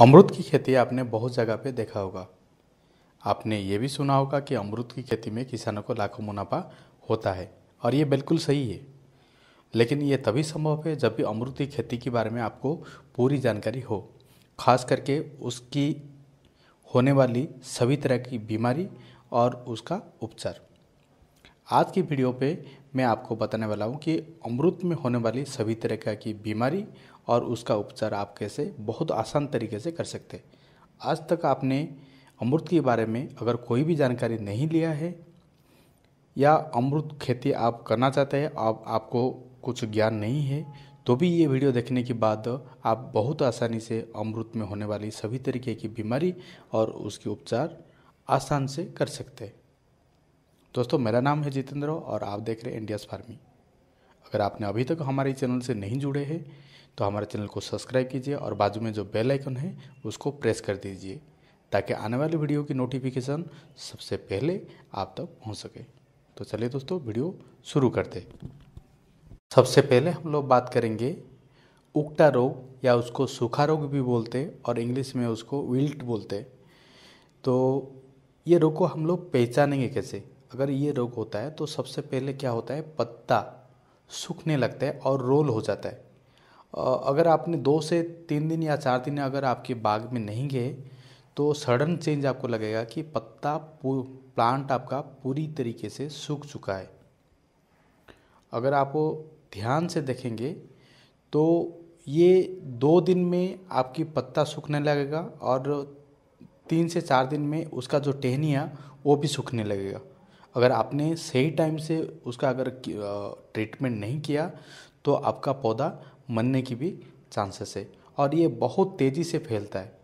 अमरुद की खेती आपने बहुत जगह पे देखा होगा आपने ये भी सुना होगा कि अमरुद की खेती में किसानों को लाखों मुनाफा होता है और ये बिल्कुल सही है लेकिन ये तभी संभव है जब भी अमरुद की खेती के बारे में आपको पूरी जानकारी हो खास करके उसकी होने वाली सभी तरह की बीमारी और उसका उपचार आज की वीडियो पे मैं आपको बताने वाला हूँ कि अमरुद में होने वाली सभी तरह की बीमारी और उसका उपचार आप कैसे बहुत आसान तरीके से कर सकते हैं आज तक आपने अमृत के बारे में अगर कोई भी जानकारी नहीं लिया है या अमृत खेती आप करना चाहते हैं आप आपको कुछ ज्ञान नहीं है तो भी ये वीडियो देखने के बाद आप बहुत आसानी से अमृत में होने वाली सभी तरीके की बीमारी और उसके उपचार आसान से कर सकते हैं दोस्तों मेरा नाम है जितेंद्र और आप देख रहे हैं इंडियाज़ फार्मिंग अगर आपने अभी तक हमारे चैनल से नहीं जुड़े हैं तो हमारे चैनल को सब्सक्राइब कीजिए और बाजू में जो बेल आइकन है उसको प्रेस कर दीजिए ताकि आने वाली वीडियो की नोटिफिकेशन सबसे पहले आप तक पहुंच सके तो चलिए दोस्तों वीडियो शुरू करते सबसे पहले हम लोग बात करेंगे उगटा रोग या उसको सूखा रोग भी बोलते और इंग्लिश में उसको विल्ट बोलते तो ये रोग को हम लोग पहचानेंगे कैसे अगर ये रोग होता है तो सबसे पहले क्या होता है पत्ता सूखने लगता है और रोल हो जाता है अगर आपने दो से तीन दिन या चार दिन अगर आपके बाग में नहीं गए तो सडन चेंज आपको लगेगा कि पत्ता प्लांट आपका पूरी तरीके से सूख चुका है अगर आप ध्यान से देखेंगे तो ये दो दिन में आपकी पत्ता सूखने लगेगा और तीन से चार दिन में उसका जो टहनिया वो भी सूखने लगेगा अगर आपने सही टाइम से उसका अगर ट्रीटमेंट नहीं किया तो आपका पौधा मरने की भी चांसेस है और ये बहुत तेज़ी से फैलता है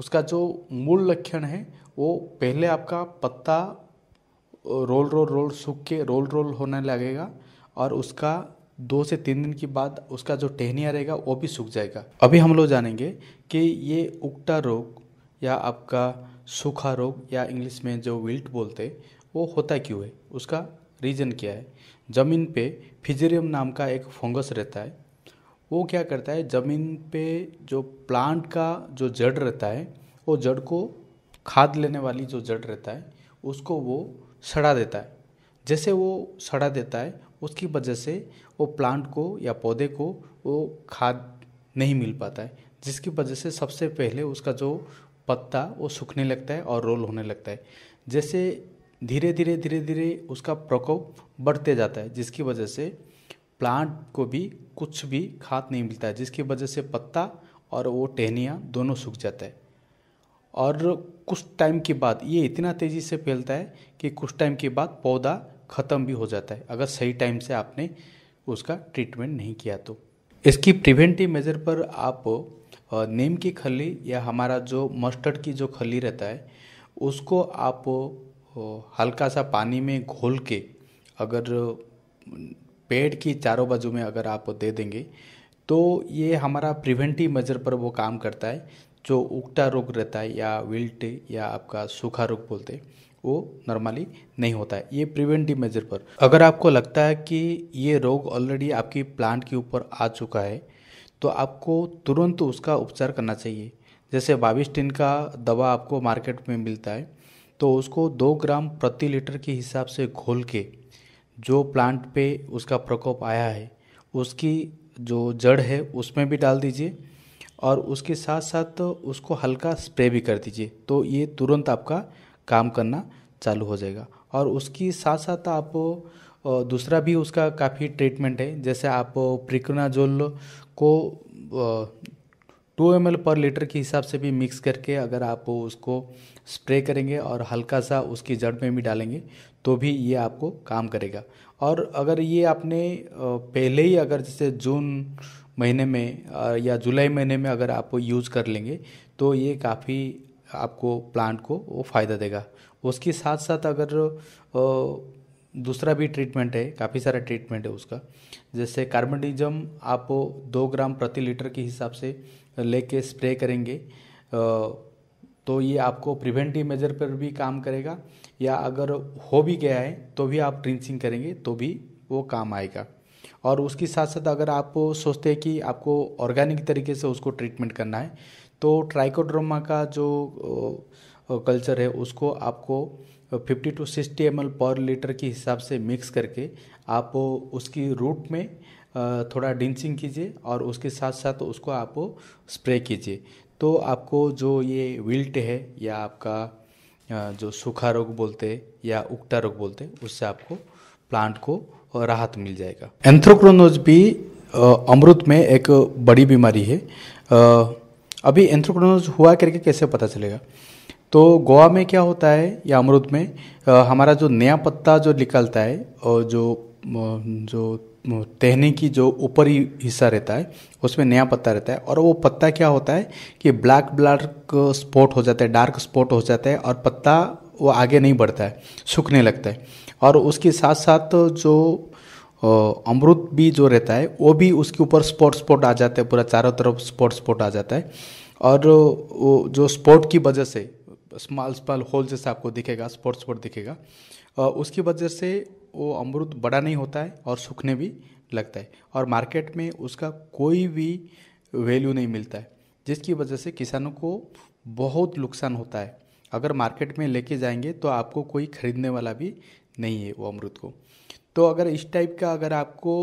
उसका जो मूल लक्षण है वो पहले आपका पत्ता रोल रोल रोल सूख के रोल रोल होने लगेगा और उसका दो से तीन दिन के बाद उसका जो टहनिया रहेगा वो भी सूख जाएगा अभी हम लोग जानेंगे कि ये उगटा रोग या आपका सूखा रोग या इंग्लिश में जो विल्ट बोलते वो होता क्यों है उसका रीज़न क्या है ज़मीन पे फिजेरियम नाम का एक फंगस रहता है वो क्या करता है ज़मीन पे जो प्लांट का जो जड़ रहता है वो जड़ को खाद लेने वाली जो जड़ रहता है उसको वो सड़ा देता है जैसे वो सड़ा देता है उसकी वजह से वो प्लांट को या पौधे को वो खाद नहीं मिल पाता है जिसकी वजह से सबसे पहले उसका जो पत्ता वो सूखने लगता है और रोल होने लगता है जैसे धीरे धीरे धीरे धीरे उसका प्रकोप बढ़ते जाता है जिसकी वजह से प्लांट को भी कुछ भी खाद नहीं मिलता है जिसकी वजह से पत्ता और वो टहनियाँ दोनों सूख जाता है और कुछ टाइम के बाद ये इतना तेज़ी से फैलता है कि कुछ टाइम के बाद पौधा ख़त्म भी हो जाता है अगर सही टाइम से आपने उसका ट्रीटमेंट नहीं किया तो इसकी प्रिवेंटिव मेजर पर आप नीम की खली या हमारा जो मस्टर्ड की जो खली रहता है उसको आप हल्का सा पानी में घोल के अगर पेड़ की चारों बाजू में अगर आप दे देंगे तो ये हमारा प्रिवेंटिव मेजर पर वो काम करता है जो उगटा रोग रहता है या विल्ट या आपका सूखा रोग बोलते हैं वो नॉर्मली नहीं होता है ये प्रिवेंटिव मेजर पर अगर आपको लगता है कि ये रोग ऑलरेडी आपकी प्लांट के ऊपर आ चुका है तो आपको तुरंत उसका उपचार करना चाहिए जैसे बाविस्टिन का दवा आपको मार्केट में मिलता है तो उसको दो ग्राम प्रति लीटर के हिसाब से घोल के जो प्लांट पे उसका प्रकोप आया है उसकी जो जड़ है उसमें भी डाल दीजिए और उसके साथ साथ उसको हल्का स्प्रे भी कर दीजिए तो ये तुरंत आपका काम करना चालू हो जाएगा और उसकी साथ साथ आप दूसरा भी उसका काफ़ी ट्रीटमेंट है जैसे आप प्रिकनाजोल को टू एम पर लीटर के हिसाब से भी मिक्स करके अगर आप उसको स्प्रे करेंगे और हल्का सा उसकी जड़ में भी डालेंगे तो भी ये आपको काम करेगा और अगर ये आपने पहले ही अगर जैसे जून महीने में या जुलाई महीने में अगर आप यूज़ कर लेंगे तो ये काफ़ी आपको प्लांट को वो फ़ायदा देगा उसके साथ साथ अगर दूसरा भी ट्रीटमेंट है काफ़ी सारा ट्रीटमेंट है उसका जैसे कार्बनडिजम आप दो ग्राम प्रति लीटर के हिसाब से लेके स्प्रे करेंगे तो ये आपको प्रिवेंटिव मेजर पर भी काम करेगा या अगर हो भी गया है तो भी आप ट्रिंसिंग करेंगे तो भी वो काम आएगा और उसके साथ साथ अगर आप सोचते हैं कि आपको ऑर्गेनिक तरीके से उसको ट्रीटमेंट करना है तो ट्राइकोड्रोमा का जो कल्चर है उसको आपको 50 टू 60 एम पर लीटर के हिसाब से मिक्स करके आप उसकी रूट में थोड़ा डिंसिंग कीजिए और उसके साथ साथ उसको आप स्प्रे कीजिए तो आपको जो ये विल्ट है या आपका जो सूखा रोग बोलते हैं या उगटा रोग बोलते हैं उससे आपको प्लांट को राहत मिल जाएगा एंथ्रोक्रोनोज भी अमृत में एक बड़ी बीमारी है अभी एंथ्रोक्रोनोज हुआ करके कैसे पता चलेगा तो गोवा में क्या होता है या अमरुद में हमारा जो नया पत्ता जो निकलता है और जो जो तहने की जो ऊपरी हिस्सा रहता है उसमें नया पत्ता रहता है और वो पत्ता क्या होता है कि ब्लैक ब्लैक स्पॉट हो जाता है डार्क स्पॉट हो जाता है और पत्ता वो आगे नहीं बढ़ता है सूखने लगता है और उसके साथ साथ जो अमृत भी जो रहता है वो भी उसके ऊपर स्पॉट स्पॉट आ जाता है पूरा चारों तरफ स्पॉट स्पॉट आ जाता है और वो जो स्पॉट की वजह से स्मॉल स्मॉल होल जैसा आपको दिखेगा स्पॉट स्पॉट दिखेगा उसकी वजह से वो अमरूद बड़ा नहीं होता है और सूखने भी लगता है और मार्केट में उसका कोई भी वैल्यू नहीं मिलता है जिसकी वजह से किसानों को बहुत नुकसान होता है अगर मार्केट में लेके जाएंगे तो आपको कोई ख़रीदने वाला भी नहीं है वो अमरुद को तो अगर इस टाइप का अगर आपको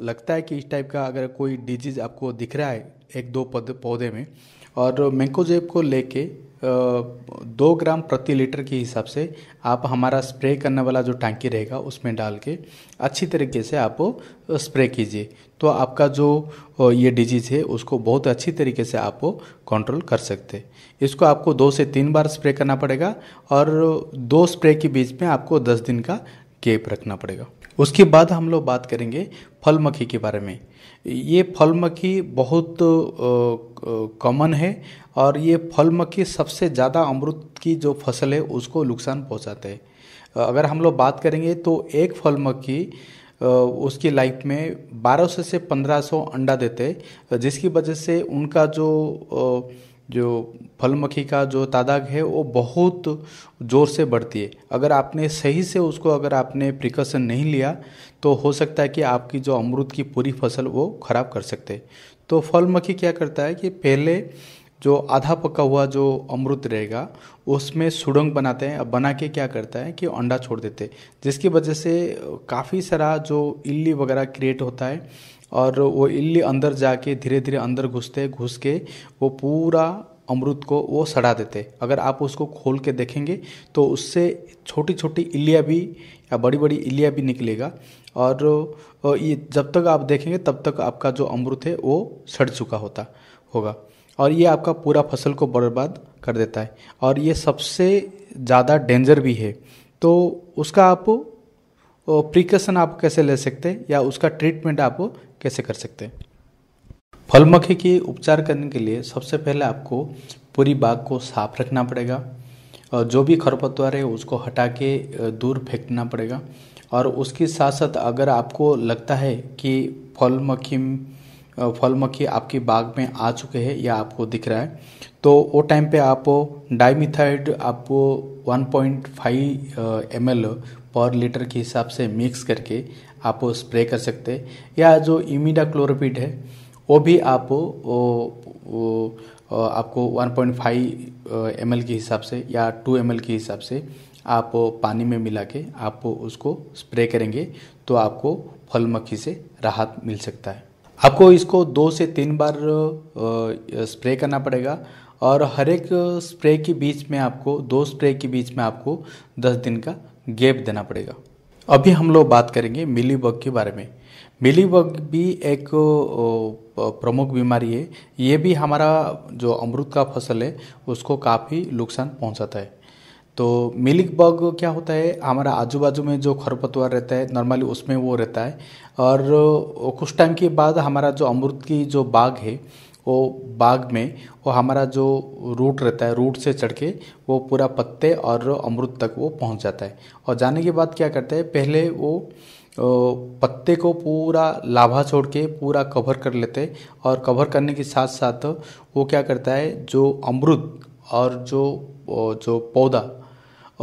लगता है कि इस टाइप का अगर कोई डिजीज़ आपको दिख रहा है एक दो पौधे में और मैंकोजेब को लेके दो ग्राम प्रति लीटर के हिसाब से आप हमारा स्प्रे करने वाला जो टैंकी रहेगा उसमें डाल के अच्छी तरीके से आप स्प्रे कीजिए तो आपका जो ये डिजीज़ है उसको बहुत अच्छी तरीके से आप कंट्रोल कर सकते इसको आपको दो से तीन बार स्प्रे करना पड़ेगा और दो स्प्रे के बीच में आपको दस दिन का गेप रखना पड़ेगा उसके बाद हम लोग बात करेंगे फल मक्खी के बारे में ये फल मक्खी बहुत कॉमन है और ये फल मक्खी सबसे ज़्यादा अमृत की जो फसल है उसको नुकसान पहुँचाते हैं अगर हम लोग बात करेंगे तो एक फल मक्खी उसकी लाइफ में 1200 से 1500 अंडा देते जिसकी वजह से उनका जो जो फल मक्खी का जो तादाद है वो बहुत ज़ोर से बढ़ती है अगर आपने सही से उसको अगर आपने प्रिकॉशन नहीं लिया तो हो सकता है कि आपकी जो अमरूद की पूरी फसल वो ख़राब कर सकते तो फल मक्खी क्या करता है कि पहले जो आधा पका हुआ जो अमृत रहेगा उसमें सुडंग बनाते हैं अब बना के क्या करता है कि अंडा छोड़ देते हैं जिसकी वजह से काफ़ी सारा जो इल्ली वगैरह क्रिएट होता है और वो इल्ली अंदर जाके धीरे धीरे अंदर घुसते घुस के वो पूरा अमृत को वो सड़ा देते अगर आप उसको खोल के देखेंगे तो उससे छोटी छोटी इलिया भी या बड़ी बड़ी इलिया भी निकलेगा और ये जब तक आप देखेंगे तब तक आपका जो अमृत है वो सड़ चुका होता होगा और ये आपका पूरा फसल को बर्बाद कर देता है और ये सबसे ज़्यादा डेंजर भी है तो उसका आप प्रिकॉशन आप कैसे ले सकते हैं या उसका ट्रीटमेंट आप कैसे कर सकते हैं फल मक्खी के उपचार करने के लिए सबसे पहले आपको पूरी बाग को साफ रखना पड़ेगा और जो भी खरपतवार है उसको हटा के दूर फेंकना पड़ेगा और उसके साथ साथ अगर आपको लगता है कि फल मक्खी फल मक्खी आपके बाग में आ चुके हैं या आपको दिख रहा है तो वो टाइम पे आप डाइमिथाइड आप 1.5 पॉइंट पर लीटर के हिसाब से मिक्स करके आप स्प्रे कर सकते या जो इमिडा क्लोरोपिड है वो भी आप वो, वो, आपको 1.5 पॉइंट के हिसाब से या 2 एम के हिसाब से आप पानी में मिला के आप उसको स्प्रे करेंगे तो आपको फल मक्खी से राहत मिल सकता है आपको इसको दो से तीन बार स्प्रे करना पड़ेगा और हर एक स्प्रे के बीच में आपको दो स्प्रे के बीच में आपको दस दिन का गैप देना पड़ेगा अभी हम लोग बात करेंगे मिली बग के बारे में मिली बग भी एक प्रमुख बीमारी है ये भी हमारा जो अमरूद का फसल है उसको काफ़ी नुकसान पहुंचाता है तो मिलिक बग क्या होता है हमारा आजू बाजू में जो खरपतवार रहता है नॉर्मली उसमें वो रहता है और कुछ टाइम के बाद हमारा जो अमृत की जो बाग है वो बाग में वो हमारा जो रूट रहता है रूट से चढ़ के वो पूरा पत्ते और अमृत तक वो पहुंच जाता है और जाने के बाद क्या करता है पहले वो पत्ते को पूरा लाभा छोड़ के पूरा कवर कर लेते और कवर करने के साथ साथ वो क्या करता है जो अमृत और जो जो पौधा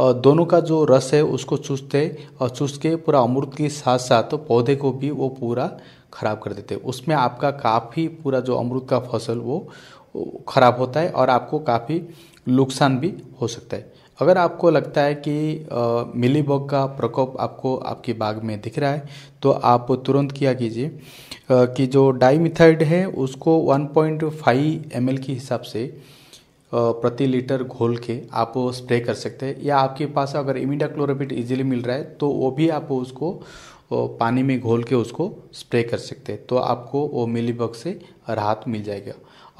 दोनों का जो रस है उसको चूसते और चूस के पूरा अमृत के साथ साथ तो पौधे को भी वो पूरा ख़राब कर देते उसमें आपका काफ़ी पूरा जो अमृत का फसल वो ख़राब होता है और आपको काफ़ी नुकसान भी हो सकता है अगर आपको लगता है कि मिलीबग का प्रकोप आपको आपके बाग में दिख रहा है तो आप तुरंत किया कीजिए कि जो डाईमिथाइड है उसको 1.5 पॉइंट के हिसाब से प्रति लीटर घोल के आप स्प्रे कर सकते हैं या आपके पास अगर इमिडा क्लोरोपिट इजीली मिल रहा है तो वो भी आप उसको पानी में घोल के उसको स्प्रे कर सकते हैं तो आपको वो मिलीबग से राहत मिल जाएगा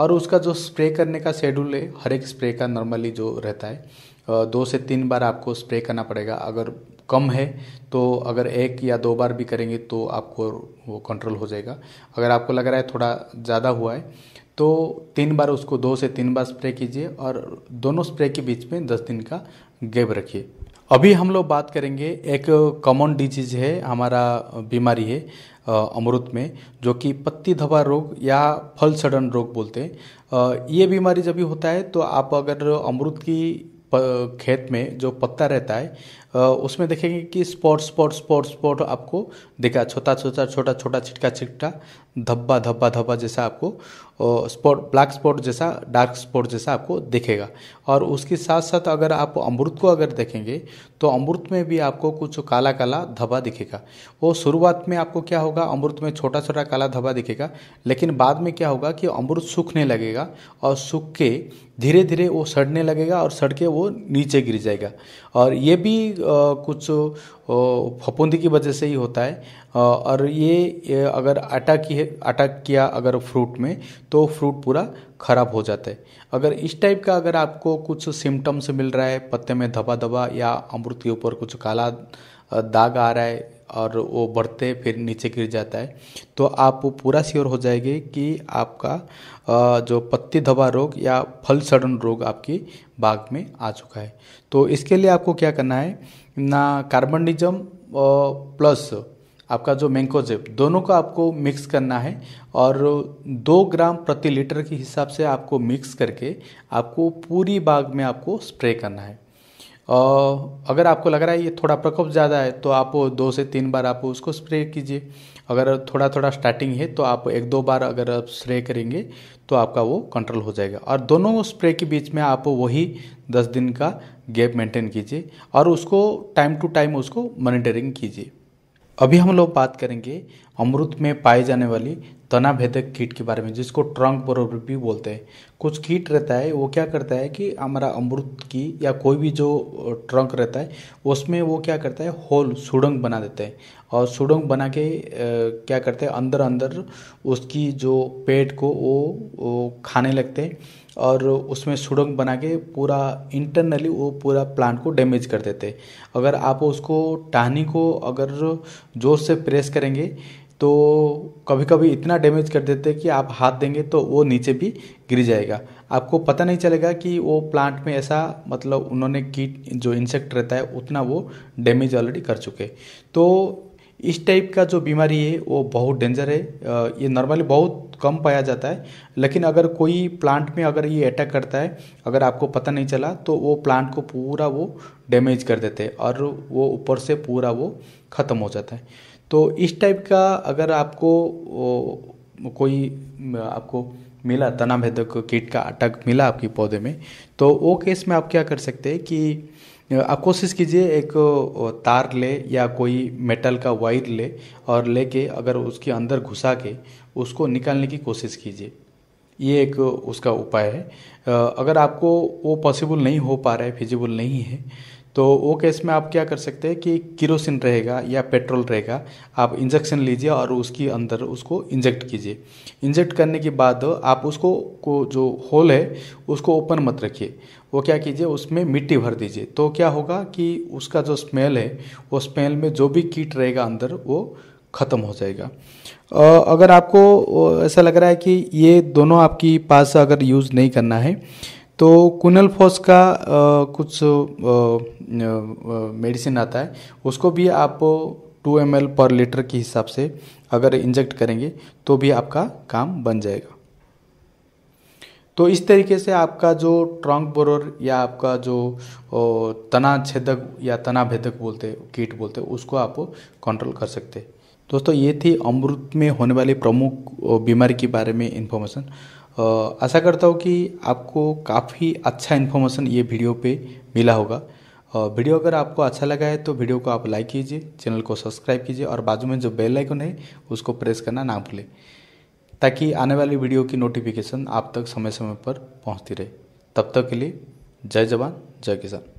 और उसका जो स्प्रे करने का शेड्यूल है हर एक स्प्रे का नॉर्मली जो रहता है दो से तीन बार आपको स्प्रे करना पड़ेगा अगर कम है तो अगर एक या दो बार भी करेंगे तो आपको वो कंट्रोल हो जाएगा अगर आपको लग रहा है थोड़ा ज़्यादा हुआ है तो तीन बार उसको दो से तीन बार स्प्रे कीजिए और दोनों स्प्रे के बीच में दस दिन का गैप रखिए अभी हम लोग बात करेंगे एक कॉमन डिजीज है हमारा बीमारी है अमरुद में जो कि पत्ती धब्बा रोग या फल सड़न रोग बोलते हैं ये बीमारी जब भी होता है तो आप अगर अमरुद की खेत में जो पत्ता रहता है उसमें देखेंगे कि स्पॉट स्पॉट स्पॉट स्पॉट आपको दिखा छोटा छोटा छोटा छोटा छिटका छिटका धब्बा धब्बा धब्बा जैसा आपको स्पॉट ब्लैक स्पॉट जैसा डार्क स्पॉट जैसा आपको दिखेगा और उसके साथ साथ अगर आप अमृत को अगर देखेंगे तो अमृत में भी आपको कुछ काला काला धब्बा दिखेगा वो शुरुआत में आपको क्या होगा अमृत में छोटा छोटा काला धब्बा दिखेगा लेकिन बाद में क्या होगा कि अमृत सूखने लगेगा और सूख के धीरे धीरे वो सड़ने लगेगा और सड़ के वो नीचे गिर जाएगा और ये भी कुछ फफूंदी की वजह से ही होता है और ये अगर आटा की है आटा किया अगर फ्रूट में तो फ्रूट पूरा ख़राब हो जाता है अगर इस टाइप का अगर आपको कुछ सिम्टम्स मिल रहा है पत्ते में धबा धबा या अमृत के ऊपर कुछ काला दाग आ रहा है और वो बढ़ते फिर नीचे गिर जाता है तो आप वो पूरा श्योर हो जाएंगे कि आपका जो पत्ती धबा रोग या फल सड़न रोग आपकी बाग में आ चुका है तो इसके लिए आपको क्या करना है ना कार्बनडिजम प्लस आपका जो मैंकोजेब दोनों का आपको मिक्स करना है और दो ग्राम प्रति लीटर के हिसाब से आपको मिक्स करके आपको पूरी बाग में आपको स्प्रे करना है अगर आपको लग रहा है ये थोड़ा प्रकोप ज़्यादा है तो आप दो से तीन बार आप उसको स्प्रे कीजिए अगर थोड़ा थोड़ा स्टार्टिंग है तो आप एक दो बार अगर आप स्प्रे करेंगे तो आपका वो कंट्रोल हो जाएगा और दोनों स्प्रे के बीच में आप वही दस दिन का गैप मेंटेन कीजिए और उसको टाइम टू टाइम उसको मॉनिटरिंग कीजिए अभी हम लोग बात करेंगे अमृत में पाए जाने वाली तना भेदक कीट के बारे में जिसको ट्रंक बरोबर भी बोलते हैं कुछ कीट रहता है वो क्या करता है कि हमारा अमृत की या कोई भी जो ट्रंक रहता है उसमें वो क्या करता है होल सुड़ंग बना देते हैं और सुड़ंग बना के क्या करते हैं अंदर अंदर उसकी जो पेट को वो, वो खाने लगते हैं और उसमें सुड़ंग बना के पूरा इंटरनली वो पूरा प्लांट को डैमेज कर देते हैं अगर आप उसको टहनी को अगर ज़ोर से प्रेस करेंगे तो कभी कभी इतना डैमेज कर देते हैं कि आप हाथ देंगे तो वो नीचे भी गिर जाएगा आपको पता नहीं चलेगा कि वो प्लांट में ऐसा मतलब उन्होंने कीट जो इंसेक्ट रहता है उतना वो डैमेज ऑलरेडी कर चुके तो इस टाइप का जो बीमारी है वो बहुत डेंजर है ये नॉर्मली बहुत कम पाया जाता है लेकिन अगर कोई प्लांट में अगर ये अटैक करता है अगर आपको पता नहीं चला तो वो प्लांट को पूरा वो डैमेज कर देते हैं और वो ऊपर से पूरा वो ख़त्म हो जाता है तो इस टाइप का अगर आपको कोई आपको मिला तना भेदक कीट का अटक मिला आपकी पौधे में तो वो केस में आप क्या कर सकते हैं कि आप कोशिश कीजिए एक तार ले या कोई मेटल का वायर ले और लेके अगर उसके अंदर घुसा के उसको निकालने की कोशिश कीजिए ये एक उसका उपाय है अगर आपको वो पॉसिबल नहीं हो पा रहा है फिजिबल नहीं है तो वो केस में आप क्या कर सकते हैं कि किरोसिन रहेगा या पेट्रोल रहेगा आप इंजेक्शन लीजिए और उसके अंदर उसको इंजेक्ट कीजिए इंजेक्ट करने के बाद आप उसको को जो होल है उसको ओपन मत रखिए वो क्या कीजिए उसमें मिट्टी भर दीजिए तो क्या होगा कि उसका जो स्मेल है वो स्मेल में जो भी कीट रहेगा अंदर वो ख़त्म हो जाएगा अगर आपको ऐसा लग रहा है कि ये दोनों आपकी पास अगर यूज़ नहीं करना है तो कुनल फोस का आ, कुछ मेडिसिन आता है उसको भी आप टू एम पर लीटर के हिसाब से अगर इंजेक्ट करेंगे तो भी आपका काम बन जाएगा तो इस तरीके से आपका जो ट्रंक बोरर या आपका जो तना छेदक या तना भेदक बोलते कीट बोलते उसको आप कंट्रोल कर सकते दोस्तों ये थी अमृत में होने वाली प्रमुख बीमारी के बारे में इन्फॉर्मेशन आशा करता हूँ कि आपको काफ़ी अच्छा इन्फॉर्मेशन ये वीडियो पे मिला होगा वीडियो अगर आपको अच्छा लगा है तो वीडियो को आप लाइक कीजिए चैनल को सब्सक्राइब कीजिए और बाजू में जो बेल आइकन है उसको प्रेस करना ना भूलें ताकि आने वाली वीडियो की नोटिफिकेशन आप तक समय समय पर पहुँचती रहे तब तक के लिए जय जवान जय किसान